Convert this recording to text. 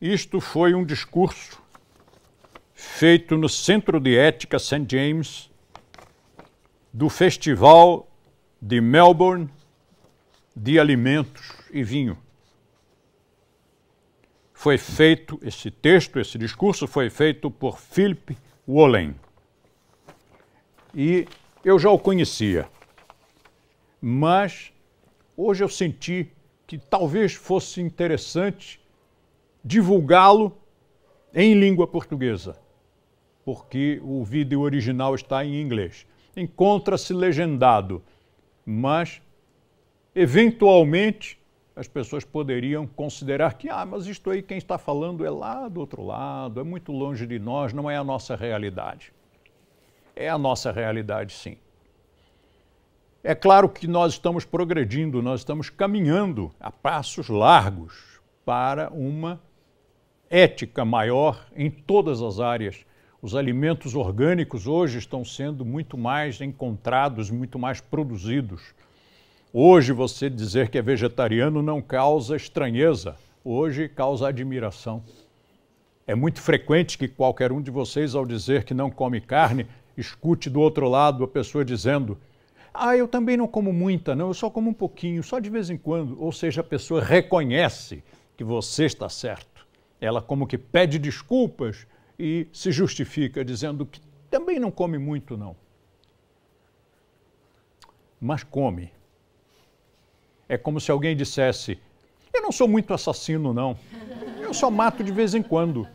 Isto foi um discurso feito no Centro de Ética St. James do Festival de Melbourne de Alimentos e Vinho. Foi feito esse texto, esse discurso foi feito por Philip Wollen. E eu já o conhecia, mas hoje eu senti que talvez fosse interessante divulgá-lo em língua portuguesa, porque o vídeo original está em inglês. Encontra-se legendado, mas eventualmente as pessoas poderiam considerar que, ah, mas isto aí quem está falando é lá do outro lado, é muito longe de nós, não é a nossa realidade. É a nossa realidade, sim. É claro que nós estamos progredindo, nós estamos caminhando a passos largos para uma ética maior em todas as áreas. Os alimentos orgânicos hoje estão sendo muito mais encontrados, muito mais produzidos. Hoje você dizer que é vegetariano não causa estranheza, hoje causa admiração. É muito frequente que qualquer um de vocês, ao dizer que não come carne, escute do outro lado a pessoa dizendo: Ah, eu também não como muita, não, eu só como um pouquinho, só de vez em quando. Ou seja, a pessoa reconhece que você está certo ela como que pede desculpas e se justifica dizendo que também não come muito não. Mas come. É como se alguém dissesse: "Eu não sou muito assassino não. Eu só mato de vez em quando."